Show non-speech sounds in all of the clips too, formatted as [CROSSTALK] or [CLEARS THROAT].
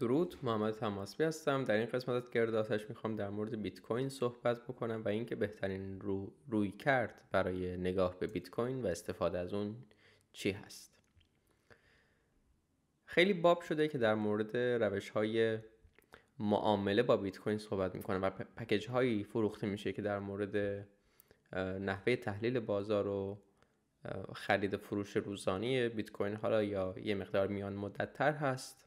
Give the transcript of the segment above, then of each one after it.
درود محمد تماسبی هستم در این قسمت از میخوام در مورد بیت کوین صحبت بکنم و اینکه بهترین روی کرد برای نگاه به بیت کوین و استفاده از اون چی هست خیلی باب شده که در مورد روش های معامله با بیت کوین صحبت میکنم و پکیج هایی فروخته میشه که در مورد نحوه تحلیل بازار و خرید فروش روزانه بیت کوین حالا یا یه مقدار میان مدت تر هست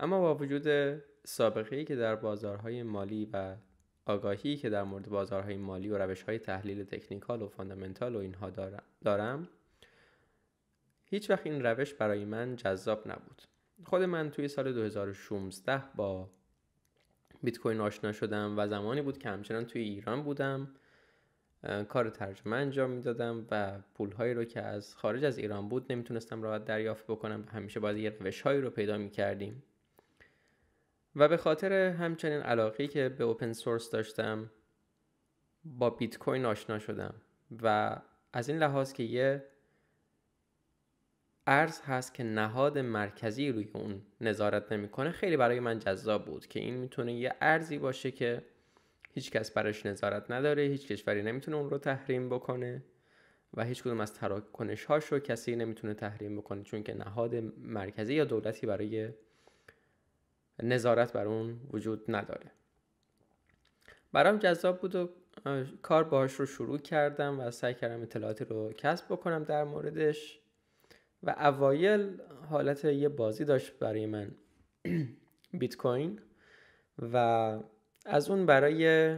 اما با وجود سابقه ای که در بازارهای مالی و آگاهی که در مورد بازارهای مالی و روش های تحلیل تکنیکال و فاندامنتال و اینها دارم هیچ وقت این روش برای من جذاب نبود خود من توی سال 2016 با بیت کوین آشنا شدم و زمانی بود که همچنان توی ایران بودم کار ترجمه انجام میدادم و پولهایی رو که از خارج از ایران بود نمیتونستم راحت دریافت بکنم همیشه باید یه روشهایی رو پیدا میکردیم و به خاطر همچنین علاقی که به اوپن سورس داشتم با بیت کوین آشنا شدم و از این لحاظ که یه ارز هست که نهاد مرکزی روی اون نظارت نمیکنه خیلی برای من جذاب بود که این میتونه یه ارزی باشه که هیچکس براش نظارت نداره هیچ کشوری نمیتونه اون رو تحریم بکنه و هیچ کدوم از تراکنش هاش رو کسی نمیتونه تحریم بکنه چون که نهاد مرکزی یا دولتی برای نظارت بر اون وجود نداره برام جذاب بود و کار باهاش رو شروع کردم و سعی کردم اطلاعاتی رو کسب بکنم در موردش و اوایل حالت یه بازی داشت برای من [CLEARS THROAT] بیت کوین و از اون برای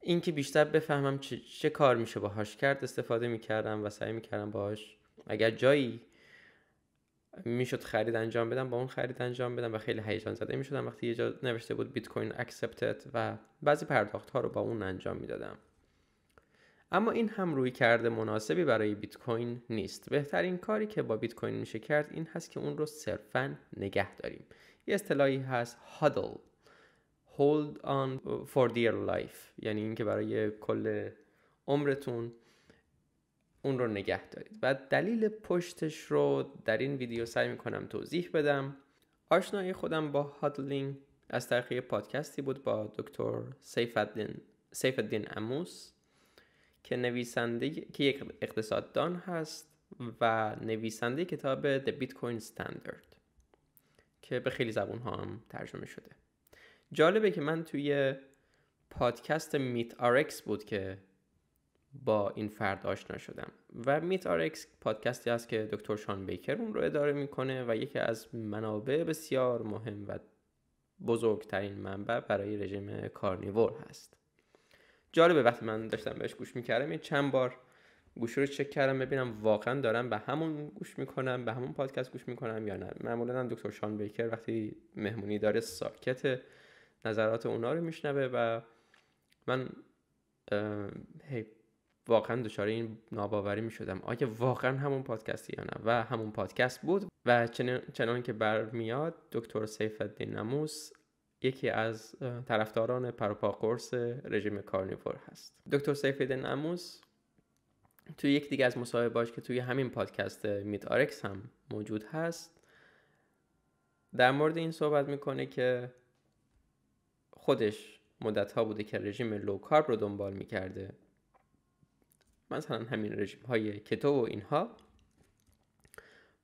اینکه بیشتر بفهمم چه, کار میشه باهاش کرد استفاده میکردم و سعی میکردم باهاش اگر جایی میشد خرید انجام بدم با اون خرید انجام بدم و خیلی هیجان زده میشدم وقتی یه جا نوشته بود بیت کوین و بعضی پرداخت ها رو با اون انجام میدادم اما این هم روی کرده مناسبی برای بیت کوین نیست بهترین کاری که با بیت کوین میشه کرد این هست که اون رو صرفا نگه داریم یه اصطلاحی هست هادل hold on for dear life یعنی اینکه برای کل عمرتون اون رو نگه دارید و دلیل پشتش رو در این ویدیو سعی میکنم توضیح بدم آشنایی خودم با هادلینگ از طریق پادکستی بود با دکتر سیف الدین اموس که نویسنده که یک اقتصاددان هست و نویسنده کتاب The Bitcoin Standard که به خیلی زبون ها هم ترجمه شده جالبه که من توی پادکست میت آرکس بود که با این فرد آشنا شدم و میت آرکس پادکستی هست که دکتر شان بیکر اون رو اداره میکنه و یکی از منابع بسیار مهم و بزرگترین منبع برای رژیم کارنیور هست جالبه وقتی من داشتم بهش گوش میکردم یه چند بار گوش رو چک کردم ببینم واقعا دارم به همون گوش میکنم به همون پادکست گوش میکنم یا نه معمولا دکتر شان بیکر وقتی مهمونی داره ساکت نظرات اونا رو میشنوه و من واقعا دچار این ناباوری می شدم آیا واقعا همون پادکستی یا نه و همون پادکست بود و چنان, که برمیاد دکتر سیف الدین نموس یکی از طرفداران پروپا قرص رژیم کارنیور هست دکتر سیف الدین نموس توی یک دیگه از مصاحبهاش که توی همین پادکست میت آرکس هم موجود هست در مورد این صحبت میکنه که خودش مدت ها بوده که رژیم لو کارب رو دنبال میکرده مثلا همین رژیم های کتو و اینها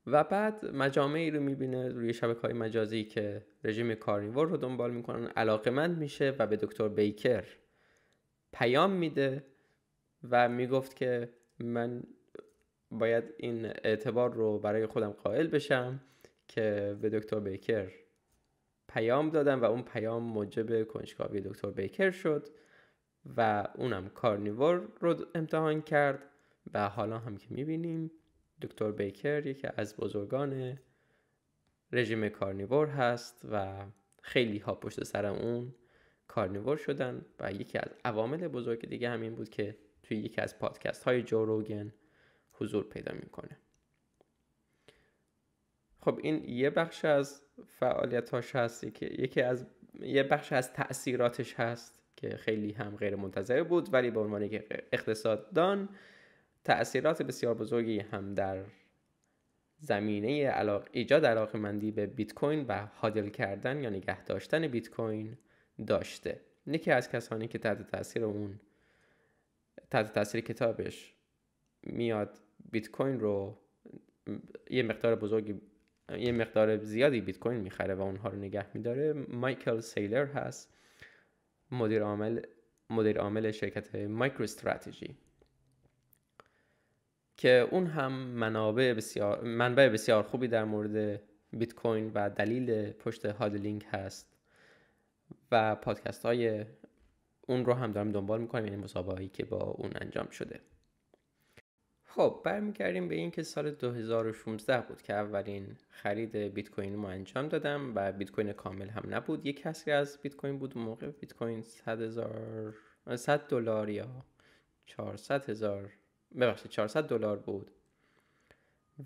و بعد ای رو میبینه روی شبکه های مجازی که رژیم کارنیور رو دنبال میکنن علاقمند میشه و به دکتر بیکر پیام میده و میگفت که من باید این اعتبار رو برای خودم قائل بشم که به دکتر بیکر پیام دادم و اون پیام موجب کنجکاوی دکتر بیکر شد و اونم کارنیور رو امتحان کرد و حالا هم که میبینیم دکتر بیکر یکی از بزرگان رژیم کارنیور هست و خیلی ها پشت سر اون کارنیور شدن و یکی از عوامل بزرگ دیگه همین بود که توی یکی از پادکست های جو روگن حضور پیدا میکنه خب این یه بخش از فعالیت هاش هست که یکی از یه بخش از تاثیراتش هست که خیلی هم غیر منتظر بود ولی به عنوان اقتصاددان تأثیرات بسیار بزرگی هم در زمینه علاق... ایجاد علاقه مندی به بیت کوین و هادل کردن یا نگه داشتن بیت کوین داشته یکی از کسانی که تحت تاثیر اون تحت تاثیر کتابش میاد بیت کوین رو یه مقدار بزرگی یه مقدار زیادی بیت کوین میخره و اونها رو نگه میداره مایکل سیلر هست مدیر عامل مدیر عامل شرکت مایکرو استراتژی که اون هم منابع بسیار منبع بسیار خوبی در مورد بیت کوین و دلیل پشت هادلینگ هست و پادکست های اون رو هم دارم دنبال میکنم یعنی مسابقه که با اون انجام شده خب برمیگردیم به اینکه سال 2016 بود که اولین خرید بیت کوین رو انجام دادم و بیت کوین کامل هم نبود یک کسی از بیت کوین بود موقع بیت کوین 100 100 دلار یا 400 هزار ببخشید 400 دلار بود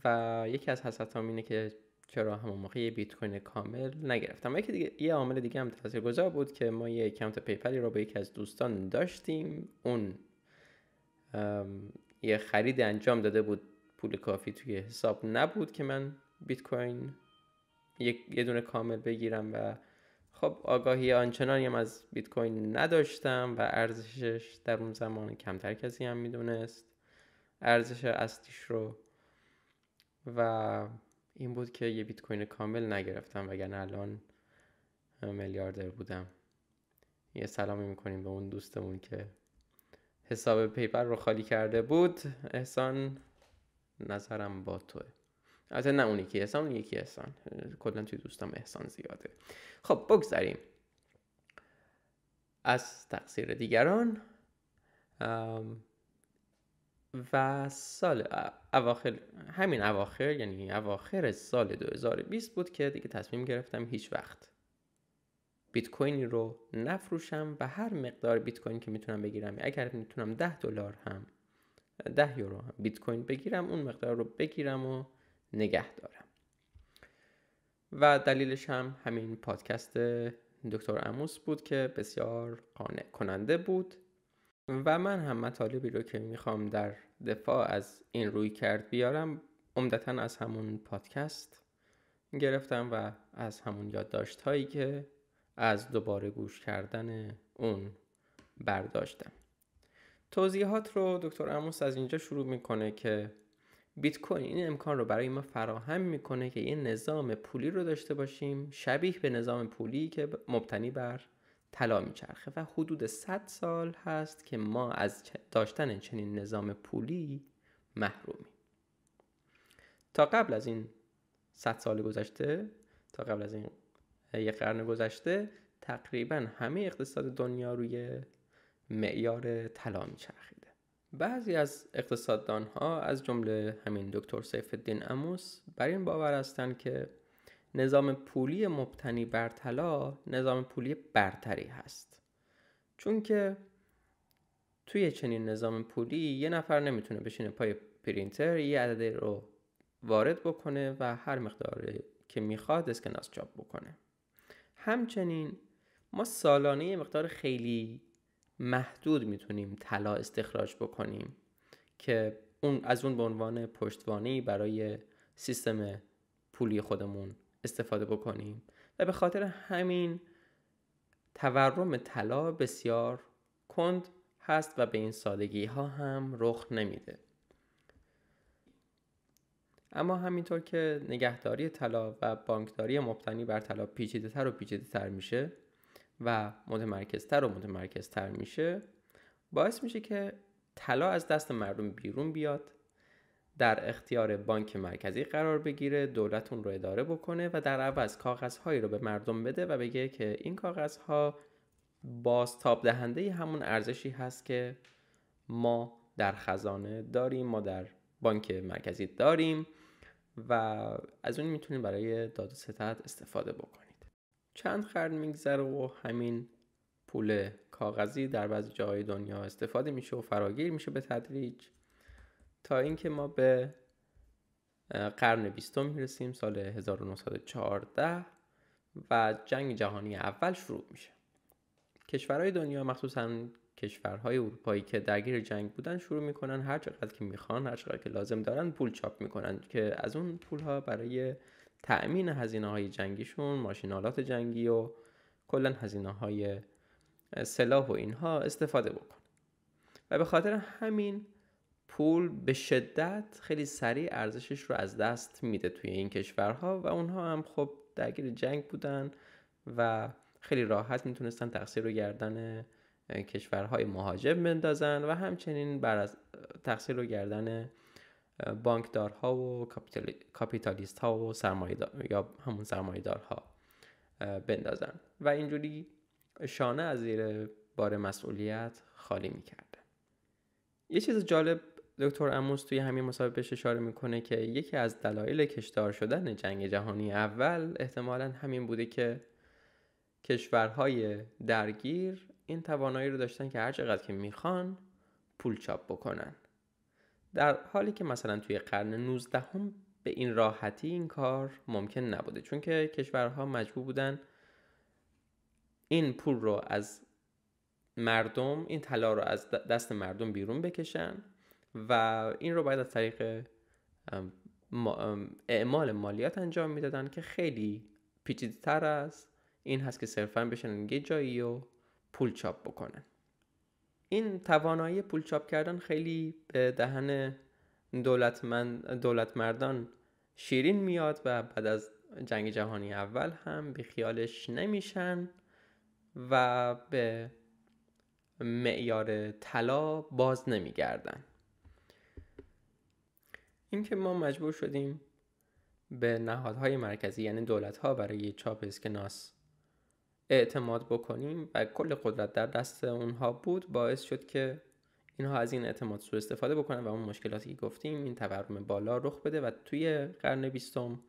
و یکی از حسرتام اینه که چرا همون موقع بیت کوین کامل نگرفتم یکی دیگه یه عامل دیگه هم تاثیرگذار بود که ما یه اکانت پیپلی رو به یکی از دوستان داشتیم اون یه خرید انجام داده بود پول کافی توی حساب نبود که من بیت کوین یه دونه کامل بگیرم و خب آگاهی آنچنانی هم از بیت کوین نداشتم و ارزشش در اون زمان کمتر کسی هم میدونست ارزش اصلیش رو و این بود که یه بیت کوین کامل نگرفتم وگرنه الان میلیاردر بودم یه سلامی میکنیم به اون دوستمون که حساب پیپر رو خالی کرده بود احسان نظرم با توه از نه اون یکی احسان اون یکی احسان کلا توی دوستم احسان زیاده خب بگذریم از تقصیر دیگران و سال اواخر همین اواخر یعنی اواخر سال 2020 بود که دیگه تصمیم گرفتم هیچ وقت بیت کوینی رو نفروشم و هر مقدار بیت کوین که میتونم بگیرم اگر میتونم 10 دلار هم 10 یورو هم بیت کوین بگیرم اون مقدار رو بگیرم و نگه دارم و دلیلش هم همین پادکست دکتر اموس بود که بسیار قانع کننده بود و من هم مطالبی رو که میخوام در دفاع از این روی کرد بیارم عمدتا از همون پادکست گرفتم و از همون یادداشت هایی که از دوباره گوش کردن اون برداشتم توضیحات رو دکتر اموس از اینجا شروع میکنه که بیت کوین این امکان رو برای ما فراهم میکنه که یه نظام پولی رو داشته باشیم شبیه به نظام پولی که مبتنی بر طلا میچرخه و حدود 100 سال هست که ما از داشتن چنین نظام پولی محرومیم تا قبل از این 100 سال گذشته تا قبل از این یه قرن گذشته تقریبا همه اقتصاد دنیا روی معیار طلا میچرخیده بعضی از اقتصاددان ها از جمله همین دکتر سیف الدین اموس بر این باور هستند که نظام پولی مبتنی بر طلا نظام پولی برتری هست چون که توی چنین نظام پولی یه نفر نمیتونه بشینه پای پرینتر یه عدده رو وارد بکنه و هر مقداری که میخواد اسکناس چاپ بکنه همچنین ما سالانه یه مقدار خیلی محدود میتونیم طلا استخراج بکنیم که اون از اون به عنوان پشتوانه برای سیستم پولی خودمون استفاده بکنیم و به خاطر همین تورم طلا بسیار کند هست و به این سادگی ها هم رخ نمیده اما همینطور که نگهداری طلا و بانکداری مبتنی بر طلا پیچیده تر و پیچیده تر میشه و متمرکزتر و متمرکزتر میشه باعث میشه که طلا از دست مردم بیرون بیاد در اختیار بانک مرکزی قرار بگیره دولت اون رو اداره بکنه و در عوض کاغذهایی رو به مردم بده و بگه که این کاغذها بازتاب دهنده همون ارزشی هست که ما در خزانه داریم ما در بانک مرکزی داریم و از اون میتونید برای داد استفاده بکنید چند خرد میگذره و همین پول کاغذی در بعضی جاهای دنیا استفاده میشه و فراگیر میشه به تدریج تا اینکه ما به قرن بیستم میرسیم سال 1914 و جنگ جهانی اول شروع میشه کشورهای دنیا مخصوصا کشورهای اروپایی که درگیر جنگ بودن شروع میکنن هر چقدر که میخوان هر چقدر که لازم دارن پول چاپ میکنن که از اون پولها برای تأمین هزینه های جنگیشون ماشینالات جنگی و کلا هزینه های سلاح و اینها استفاده بکن و به خاطر همین پول به شدت خیلی سریع ارزشش رو از دست میده توی این کشورها و اونها هم خب درگیر جنگ بودن و خیلی راحت میتونستن تقصیر رو گردن کشورهای مهاجم بندازن و همچنین بر از تقصیر و گردن بانکدارها و کاپیتالیست ها و سرمایدار یا همون سرمایدارها بندازن و اینجوری شانه از زیر بار مسئولیت خالی میکرده یه چیز جالب دکتر اموس توی همین مصاحبه اشاره میکنه که یکی از دلایل کشدار شدن جنگ جهانی اول احتمالا همین بوده که کشورهای درگیر این توانایی رو داشتن که هر چقدر که میخوان پول چاپ بکنن در حالی که مثلا توی قرن 19 به این راحتی این کار ممکن نبوده چون که کشورها مجبور بودن این پول رو از مردم این طلا رو از دست مردم بیرون بکشن و این رو باید از طریق اعمال مالیات انجام میدادن که خیلی تر از این هست که صرفا بشنن یه جایی و پول چاپ بکنن این توانایی پول چاپ کردن خیلی به دهن من دولت مردان شیرین میاد و بعد از جنگ جهانی اول هم بی خیالش نمیشن و به معیار طلا باز نمیگردن اینکه ما مجبور شدیم به نهادهای مرکزی یعنی دولتها برای چاپ اسکناس اعتماد بکنیم و کل قدرت در دست اونها بود باعث شد که اینها از این اعتماد سوء استفاده بکنن و اون مشکلاتی که گفتیم این تورم بالا رخ بده و توی قرن بیستم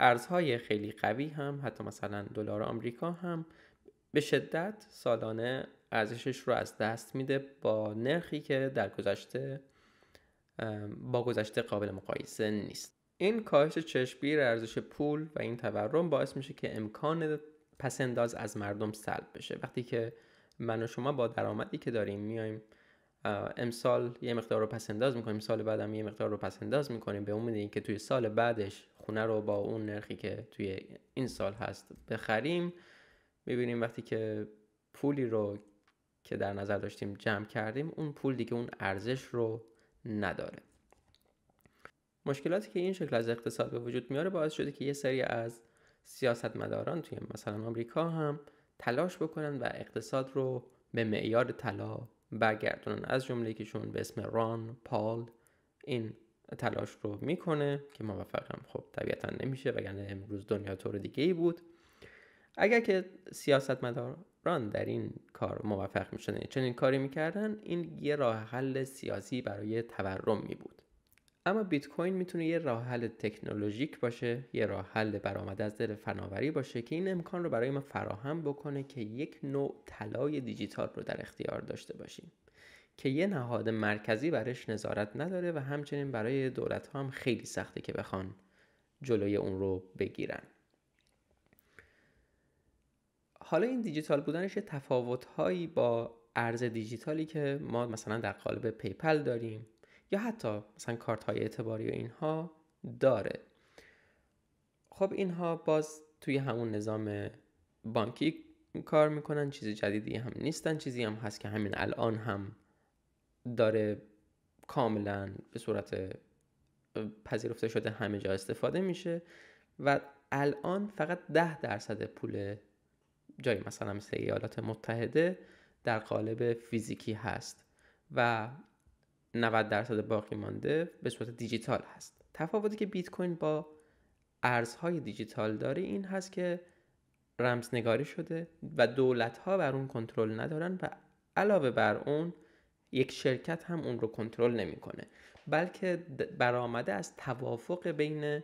ارزهای خیلی قوی هم حتی مثلا دلار آمریکا هم به شدت سالانه ارزشش رو از دست میده با نرخی که در گذشته با گذشته قابل مقایسه نیست این کاهش چشمگیر ارزش پول و این تورم باعث میشه که امکان پس انداز از مردم سلب بشه وقتی که من و شما با درآمدی که داریم میایم امسال یه مقدار رو پس انداز میکنیم سال بعدم یه مقدار رو پس انداز میکنیم به امید اینکه توی سال بعدش خونه رو با اون نرخی که توی این سال هست بخریم میبینیم وقتی که پولی رو که در نظر داشتیم جمع کردیم اون پول دیگه اون ارزش رو نداره مشکلاتی که این شکل از اقتصاد به وجود میاره باعث شده که یه سری از سیاستمداران توی مثلا آمریکا هم تلاش بکنن و اقتصاد رو به معیار طلا برگردونن از جمله کهشون به اسم ران پال این تلاش رو میکنه که موفق هم خب طبیعتا نمیشه وگرنه امروز دنیا طور دیگه ای بود اگر که سیاستمداران در این کار موفق میشدن چنین کاری میکردن این یه راه حل سیاسی برای تورم می بود اما بیت کوین میتونه یه راه حل تکنولوژیک باشه یه راه حل برآمده از دل فناوری باشه که این امکان رو برای ما فراهم بکنه که یک نوع طلای دیجیتال رو در اختیار داشته باشیم که یه نهاد مرکزی برش نظارت نداره و همچنین برای دولت ها هم خیلی سخته که بخوان جلوی اون رو بگیرن حالا این دیجیتال بودنش تفاوت هایی با ارز دیجیتالی که ما مثلا در قالب پیپل داریم یا حتی مثلا کارت های اعتباری و اینها داره خب اینها باز توی همون نظام بانکی کار میکنن چیز جدیدی هم نیستن چیزی هم هست که همین الان هم داره کاملا به صورت پذیرفته شده همه جا استفاده میشه و الان فقط ده درصد پول جایی مثلا مثل ایالات متحده در قالب فیزیکی هست و 90 درصد باقی مانده به صورت دیجیتال هست تفاوتی که بیت کوین با ارزهای دیجیتال داره این هست که رمزنگاری نگاری شده و دولت ها بر اون کنترل ندارن و علاوه بر اون یک شرکت هم اون رو کنترل نمیکنه بلکه برآمده از توافق بین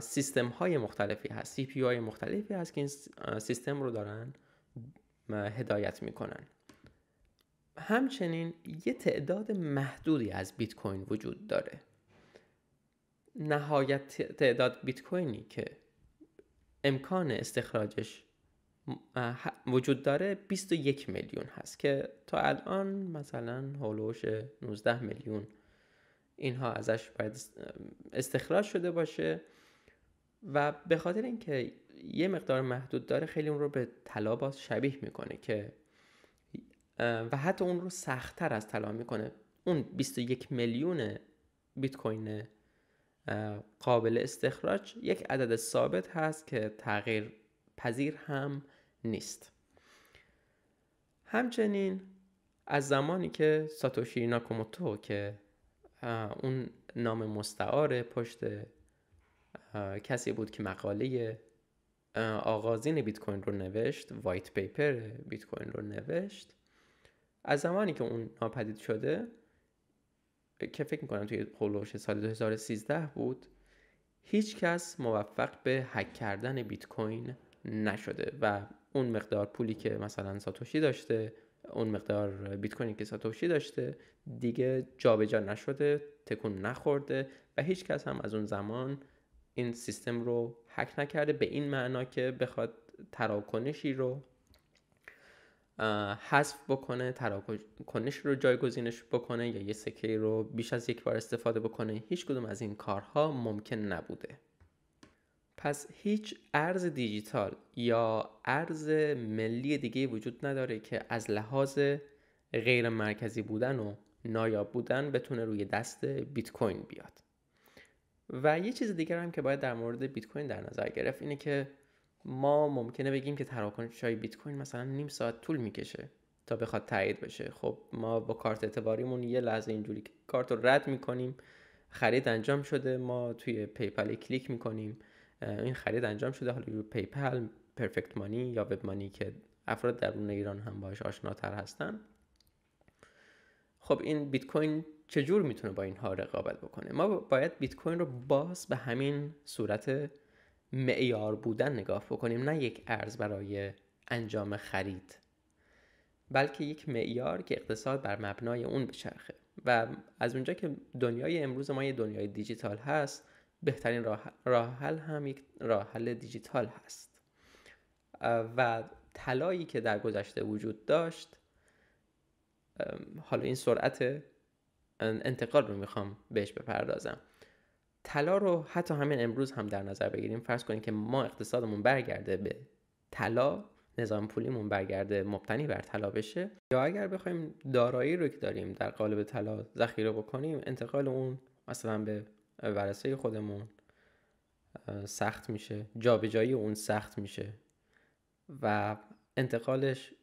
سیستم های مختلفی هست سی پی های مختلفی هست که این سیستم رو دارن هدایت میکنن همچنین یه تعداد محدودی از بیت کوین وجود داره نهایت تعداد بیت کوینی که امکان استخراجش وجود داره 21 میلیون هست که تا الان مثلا هولوش 19 میلیون اینها ازش باید استخراج شده باشه و به خاطر اینکه یه مقدار محدود داره خیلی اون رو به طلا باز شبیه میکنه که و حتی اون رو سختتر از طلا میکنه اون 21 میلیون بیت کوین قابل استخراج یک عدد ثابت هست که تغییر پذیر هم نیست همچنین از زمانی که ساتوشی ناکوموتو که اون نام مستعار پشت کسی بود که مقاله آغازین بیت کوین رو نوشت وایت پیپر بیت کوین رو نوشت از زمانی که اون ناپدید شده که فکر میکنم توی قلوش سال 2013 بود هیچ کس موفق به هک کردن بیت کوین نشده و اون مقدار پولی که مثلا ساتوشی داشته اون مقدار بیت کوینی که ساتوشی داشته دیگه جابجا جا نشده تکون نخورده و هیچ کس هم از اون زمان این سیستم رو هک نکرده به این معنا که بخواد تراکنشی رو حذف بکنه تراکنش رو جایگزینش بکنه یا یه سکه رو بیش از یک بار استفاده بکنه هیچ کدوم از این کارها ممکن نبوده پس هیچ ارز دیجیتال یا ارز ملی دیگه وجود نداره که از لحاظ غیر مرکزی بودن و نایاب بودن بتونه روی دست بیت کوین بیاد و یه چیز دیگر هم که باید در مورد بیت کوین در نظر گرفت اینه که ما ممکنه بگیم که تراکنش های بیت کوین مثلا نیم ساعت طول میکشه تا بخواد تایید بشه خب ما با کارت اعتباریمون یه لحظه اینجوری که کارت رو رد میکنیم خرید انجام شده ما توی پیپل کلیک میکنیم این خرید انجام شده حالا روی پیپل پرفکت مانی یا وب مانی که افراد درون ایران هم باهاش آشناتر هستن خب این بیت کوین چجور میتونه با اینها رقابت بکنه ما باید بیت کوین رو باز به همین صورت معیار بودن نگاه بکنیم نه یک ارز برای انجام خرید بلکه یک معیار که اقتصاد بر مبنای اون بچرخه و از اونجا که دنیای امروز ما یه دنیای دیجیتال هست بهترین راه حل هم یک راه حل دیجیتال هست و طلایی که در گذشته وجود داشت حالا این سرعت انتقال رو میخوام بهش بپردازم طلا رو حتی همین امروز هم در نظر بگیریم فرض کنیم که ما اقتصادمون برگرده به طلا نظام پولیمون برگرده مبتنی بر طلا بشه یا اگر بخوایم دارایی رو که داریم در قالب طلا ذخیره بکنیم انتقال اون مثلا به ورسه خودمون سخت میشه جابجایی اون سخت میشه و انتقالش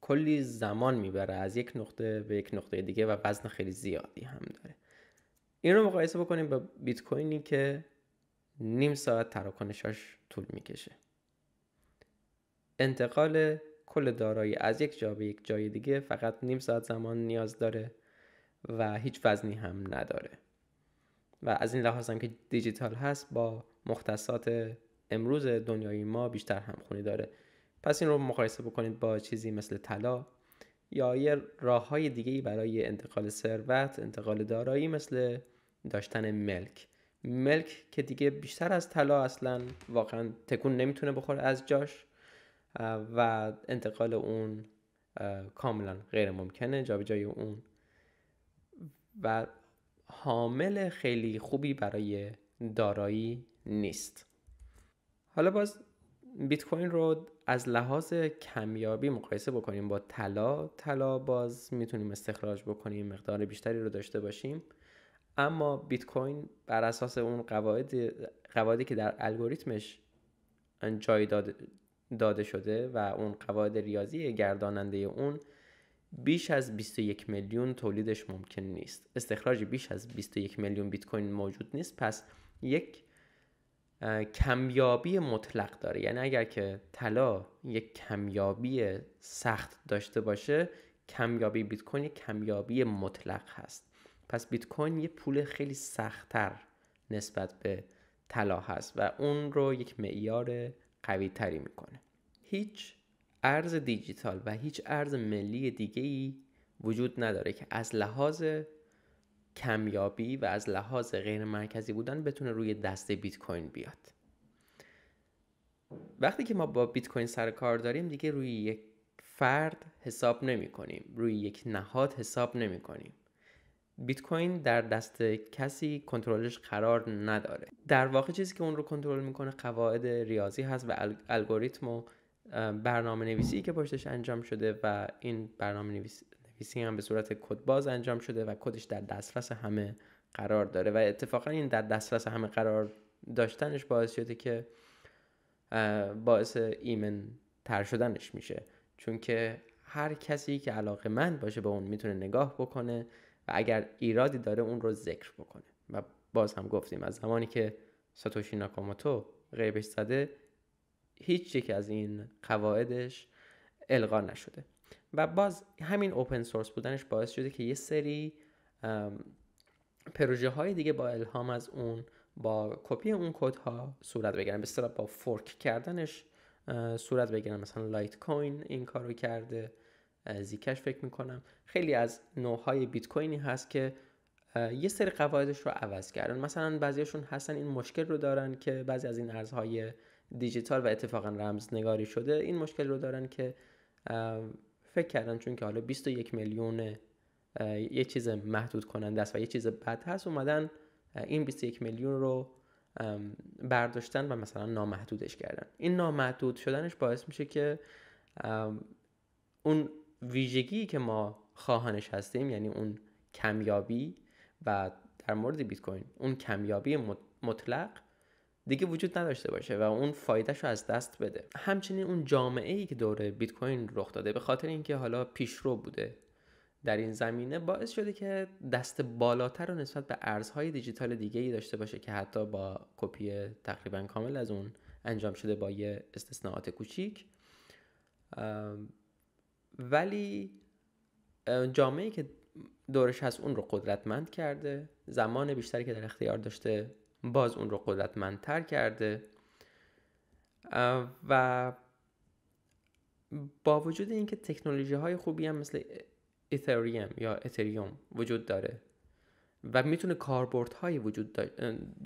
کلی زمان میبره از یک نقطه به یک نقطه دیگه و وزن خیلی زیادی هم داره این رو مقایسه بکنیم با بیت کوینی که نیم ساعت تراکنشاش طول میکشه انتقال کل دارایی از یک جا به یک جای دیگه فقط نیم ساعت زمان نیاز داره و هیچ وزنی هم نداره و از این لحاظ هم که دیجیتال هست با مختصات امروز دنیای ما بیشتر همخونی داره پس این رو مقایسه بکنید با چیزی مثل طلا یا یه راه های دیگه برای انتقال ثروت انتقال دارایی مثل داشتن ملک ملک که دیگه بیشتر از طلا اصلا واقعا تکون نمیتونه بخوره از جاش و انتقال اون کاملا غیر ممکنه جابجایی اون و حامل خیلی خوبی برای دارایی نیست حالا باز بیت کوین رو از لحاظ کمیابی مقایسه بکنیم با طلا طلا باز میتونیم استخراج بکنیم مقدار بیشتری رو داشته باشیم اما بیت کوین بر اساس اون قواعد قواعدی که در الگوریتمش جای داده, داده شده و اون قواعد ریاضی گرداننده اون بیش از 21 میلیون تولیدش ممکن نیست استخراج بیش از 21 میلیون بیت کوین موجود نیست پس یک کمیابی مطلق داره یعنی اگر که طلا یک کمیابی سخت داشته باشه کمیابی بیت کوین یک کمیابی مطلق هست پس بیت کوین یه پول خیلی سختتر نسبت به طلا هست و اون رو یک معیار قوی تری میکنه هیچ ارز دیجیتال و هیچ ارز ملی دیگه ای وجود نداره که از لحاظ کمیابی و از لحاظ غیر مرکزی بودن بتونه روی دست بیت کوین بیاد وقتی که ما با بیت کوین سر کار داریم دیگه روی یک فرد حساب نمی کنیم روی یک نهاد حساب نمی کنیم بیت کوین در دست کسی کنترلش قرار نداره در واقع چیزی که اون رو کنترل میکنه قواعد ریاضی هست و الگوریتم و برنامه نویسی که پشتش انجام شده و این برنامه نویسی, هم به صورت کد باز انجام شده و کدش در دسترس همه قرار داره و اتفاقا این در دسترس همه قرار داشتنش باعث شده که باعث ایمن تر شدنش میشه چون که هر کسی که علاقه من باشه به اون میتونه نگاه بکنه و اگر ایرادی داره اون رو ذکر بکنه و باز هم گفتیم از زمانی که ساتوشی ناکاموتو غیبش زده هیچ یک از این قواعدش القا نشده و باز همین اوپن سورس بودنش باعث شده که یه سری پروژه های دیگه با الهام از اون با کپی اون کد ها صورت بگیرن به با فورک کردنش صورت بگیرن مثلا لایت کوین این کارو کرده زیکش فکر میکنم خیلی از نوهای بیت کوینی هست که یه سری قواعدش رو عوض کردن مثلا بعضیشون هستن این مشکل رو دارن که بعضی از این ارزهای دیجیتال و اتفاقا نگاری شده این مشکل رو دارن که فکر کردن چون که حالا 21 میلیون یه چیز محدود کننده است و یه چیز بد هست اومدن این 21 میلیون رو برداشتن و مثلا نامحدودش کردن این نامحدود شدنش باعث میشه که اون ویژگی که ما خواهانش هستیم یعنی اون کمیابی و در مورد بیت کوین اون کمیابی مطلق دیگه وجود نداشته باشه و اون فایدهش رو از دست بده همچنین اون جامعه ای که دور بیت کوین رخ داده به خاطر اینکه حالا پیشرو بوده در این زمینه باعث شده که دست بالاتر رو نسبت به ارزهای دیجیتال دیگه ای داشته باشه که حتی با کپی تقریبا کامل از اون انجام شده با یه استثناءات کوچیک ولی جامعه که دورش هست اون رو قدرتمند کرده زمان بیشتری که در اختیار داشته باز اون رو قدرتمندتر کرده و با وجود اینکه تکنولوژی های خوبی هم مثل اتریوم یا اتریوم وجود داره و میتونه کاربردهایی وجود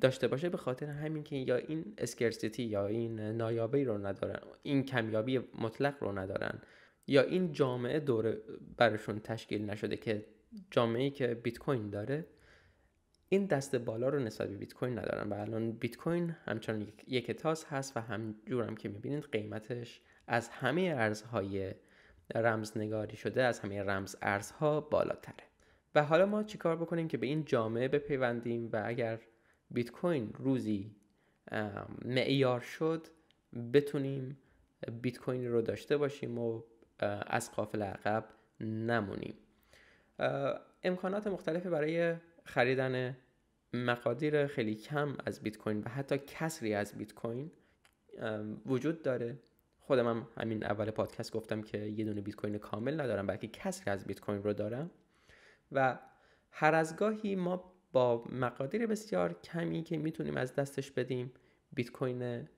داشته باشه به خاطر همین که یا این اسکرسیتی یا این نایابی رو ندارن این کمیابی مطلق رو ندارن یا این جامعه دوره برشون تشکیل نشده که جامعه ای که بیت کوین داره این دست بالا رو نسبت به بیت کوین ندارن و الان بیت کوین همچنان یک تاس هست و همجورم که میبینید قیمتش از همه ارزهای رمزنگاری شده از همه رمز ارزها بالاتره و حالا ما چیکار بکنیم که به این جامعه بپیوندیم و اگر بیت کوین روزی معیار شد بتونیم بیت کوین رو داشته باشیم و از قافل عقب نمونیم امکانات مختلفی برای خریدن مقادیر خیلی کم از بیت کوین و حتی کسری از بیت کوین وجود داره خودم هم همین اول پادکست گفتم که یه دونه بیت کوین کامل ندارم بلکه کسری از بیت کوین رو دارم و هر از گاهی ما با مقادیر بسیار کمی که میتونیم از دستش بدیم بیت کوین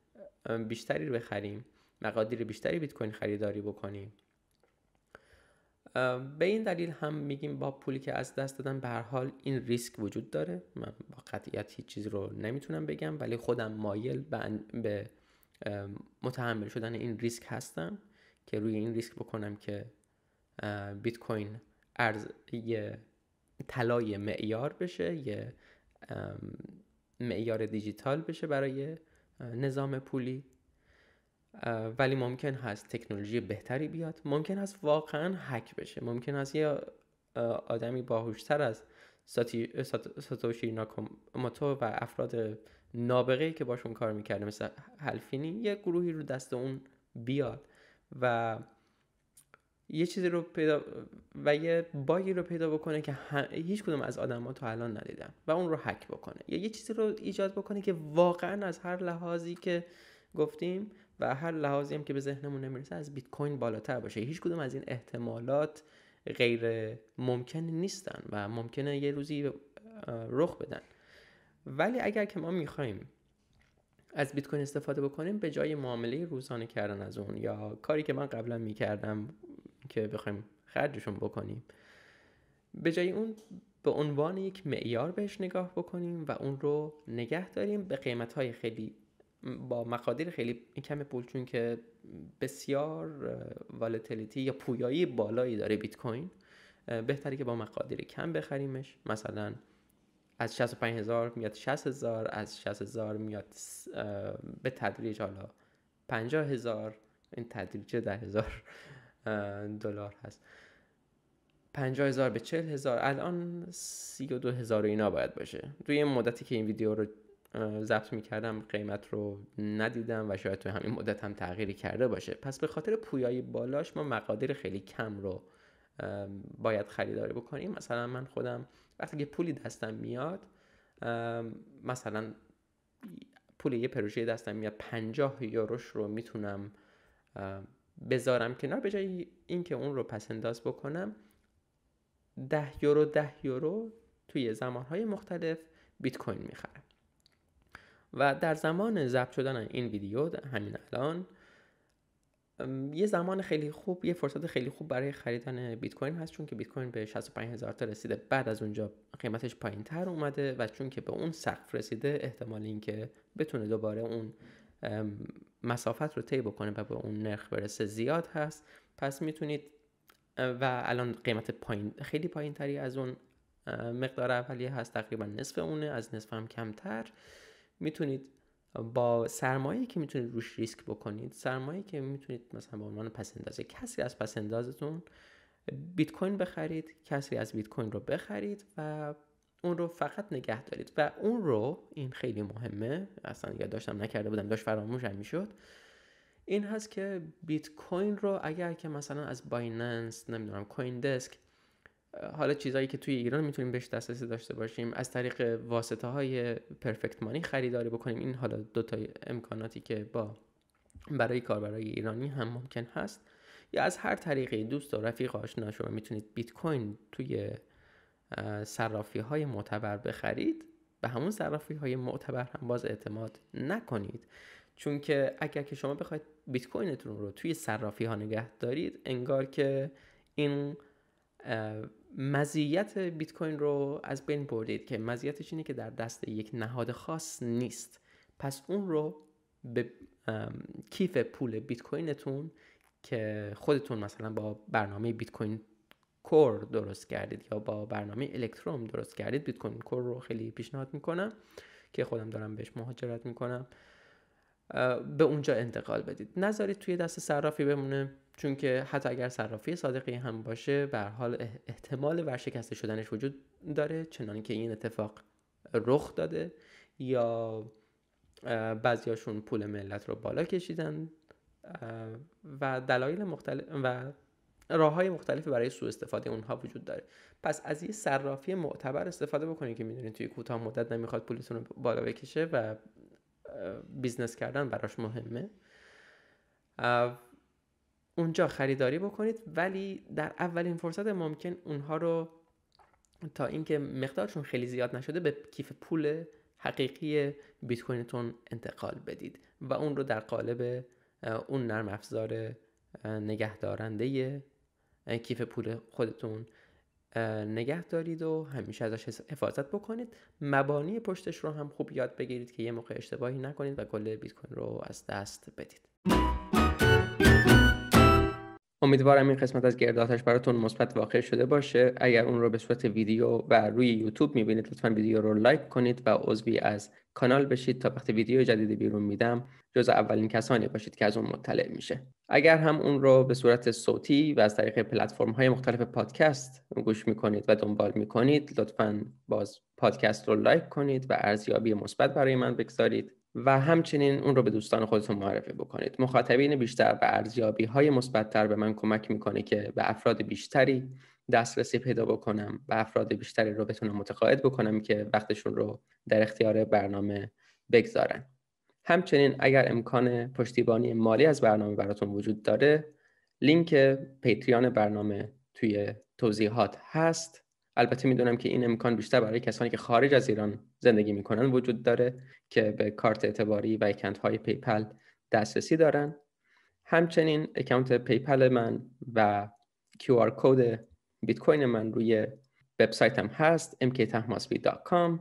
بیشتری رو بخریم مقادیر بیشتری بیت کوین خریداری بکنیم به این دلیل هم میگیم با پولی که از دست دادن به هر حال این ریسک وجود داره من با قطعیت هیچ چیزی رو نمیتونم بگم ولی خودم مایل به متحمل شدن این ریسک هستم که روی این ریسک بکنم که بیت کوین ارز یه طلای معیار بشه یه معیار دیجیتال بشه برای نظام پولی ولی ممکن هست تکنولوژی بهتری بیاد ممکن هست واقعا هک بشه ممکن هست یه آدمی باهوشتر از ساتوشی ناکوماتو و افراد نابغه که باشون کار میکرده مثل هلفینی یه گروهی رو دست اون بیاد و یه چیزی رو پیدا و یه باگی رو پیدا بکنه که هیچ کدوم از آدم ها تا الان ندیدن و اون رو حک بکنه یا یه چیزی رو ایجاد بکنه که واقعا از هر لحاظی که گفتیم و هر لحاظی هم که به ذهنمون نمیرسه از بیت کوین بالاتر باشه هیچ کدوم از این احتمالات غیر ممکن نیستن و ممکنه یه روزی رخ بدن ولی اگر که ما میخوایم از بیت کوین استفاده بکنیم به جای معامله روزانه کردن از اون یا کاری که من قبلا میکردم که بخوایم خرجشون بکنیم به جای اون به عنوان یک معیار بهش نگاه بکنیم و اون رو نگه داریم به قیمت های خیلی با مقادیر خیلی کم پول چون که بسیار والتیلیتی یا پویایی بالایی داره بیت کوین بهتره که با مقادیر کم بخریمش مثلا از 65 هزار میاد 60 هزار از 60 هزار میاد به تدریج حالا 50 هزار این تدریج 10000 هزار دلار هست 50 هزار به 40 هزار الان 32 هزار اینا باید باشه توی این مدتی که این ویدیو رو ضبط میکردم قیمت رو ندیدم و شاید تو همین مدت هم تغییری کرده باشه پس به خاطر پویایی بالاش ما مقادیر خیلی کم رو باید خریداری بکنیم مثلا من خودم وقتی که پولی دستم میاد مثلا پول یه پروژه دستم میاد پنجاه یوروش رو میتونم بذارم کنار به جای اینکه اون رو پس انداز بکنم ده یورو ده یورو توی زمانهای مختلف بیت کوین میخرم و در زمان ضبط شدن این ویدیو همین الان یه زمان خیلی خوب یه فرصت خیلی خوب برای خریدن بیت کوین هست چون که بیت کوین به 65 هزار تا رسیده بعد از اونجا قیمتش پایین تر اومده و چون که به اون سقف رسیده احتمال اینکه بتونه دوباره اون مسافت رو طی بکنه و به اون نرخ برسه زیاد هست پس میتونید و الان قیمت پایین خیلی پایین تری از اون مقدار اولیه هست تقریبا نصف اونه از نصف هم کمتر میتونید با سرمایه که میتونید روش ریسک بکنید سرمایه که میتونید مثلا به عنوان اندازه کسی از اندازتون بیت کوین بخرید کسی از بیت کوین رو بخرید و اون رو فقط نگه دارید و اون رو این خیلی مهمه اصلا یاد داشتم نکرده بودم داشت فراموشم میشد این هست که بیت کوین رو اگر که مثلا از بایننس نمیدونم کوین دسک حالا چیزایی که توی ایران میتونیم بهش دسترسی داشته باشیم از طریق واسطه های پرفکت مانی خریداری بکنیم این حالا دو تا امکاناتی که با برای کاربرای ایرانی هم ممکن هست یا از هر طریقی دوست و رفیق آشنا شما میتونید بیت کوین توی صرافی های معتبر بخرید به همون صرافی های معتبر هم باز اعتماد نکنید چون که اگر که شما بخواید بیت کوینتون رو توی صرافی ها نگه دارید انگار که این مزیت بیت کوین رو از بین بردید که مزیتش اینه که در دست یک نهاد خاص نیست پس اون رو به کیف پول بیت کوینتون که خودتون مثلا با برنامه بیت کوین کور درست کردید یا با برنامه الکتروم درست کردید بیت کوین کور رو خیلی پیشنهاد میکنم که خودم دارم بهش مهاجرت میکنم به اونجا انتقال بدید نذارید توی دست صرافی بمونه چون که حتی اگر صرافی صادقی هم باشه به حال احتمال ورشکسته شدنش وجود داره چنانکه که این اتفاق رخ داده یا بعضیاشون پول ملت رو بالا کشیدن و دلایل مختلف و راه های مختلفی برای سوء استفاده اونها وجود داره پس از یه صرافی معتبر استفاده بکنید که میدونید توی کوتاه مدت نمیخواد پولتون رو بالا بکشه و بیزنس کردن براش مهمه اونجا خریداری بکنید ولی در اولین فرصت ممکن اونها رو تا اینکه مقدارشون خیلی زیاد نشده به کیف پول حقیقی بیت کوینتون انتقال بدید و اون رو در قالب اون نرم افزار نگه کیف پول خودتون نگه دارید و همیشه ازش حفاظت بکنید مبانی پشتش رو هم خوب یاد بگیرید که یه موقع اشتباهی نکنید و کل بیت کوین رو از دست بدید امیدوارم این قسمت از گرداتش براتون مثبت واقع شده باشه اگر اون رو به صورت ویدیو و روی یوتیوب میبینید لطفا ویدیو رو لایک کنید و عضوی از کانال بشید تا وقتی ویدیو جدیدی بیرون میدم جز اولین کسانی باشید که از اون مطلع میشه اگر هم اون رو به صورت صوتی و از طریق پلتفرم های مختلف پادکست گوش میکنید و دنبال میکنید لطفا باز پادکست رو لایک کنید و ارزیابی مثبت برای من بگذارید و همچنین اون رو به دوستان خودتون معرفی بکنید مخاطبین بیشتر و ارزیابی های مثبتتر به من کمک میکنه که به افراد بیشتری دسترسی پیدا بکنم و افراد بیشتری رو بتونم متقاعد بکنم که وقتشون رو در اختیار برنامه بگذارن همچنین اگر امکان پشتیبانی مالی از برنامه براتون وجود داره لینک پیتریان برنامه توی توضیحات هست البته میدونم که این امکان بیشتر برای کسانی که خارج از ایران زندگی میکنن وجود داره که به کارت اعتباری و اکانت های پیپل دسترسی دارن همچنین اکانت پیپل من و QR کد بیت کوین من روی وبسایتم هست mktahmasbi.com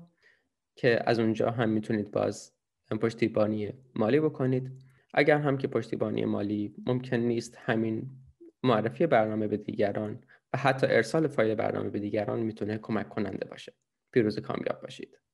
که از اونجا هم میتونید باز پشتیبانی مالی بکنید اگر هم که پشتیبانی مالی ممکن نیست همین معرفی برنامه به دیگران و حتی ارسال فایل برنامه به دیگران میتونه کمک کننده باشه پیروز کامیاب باشید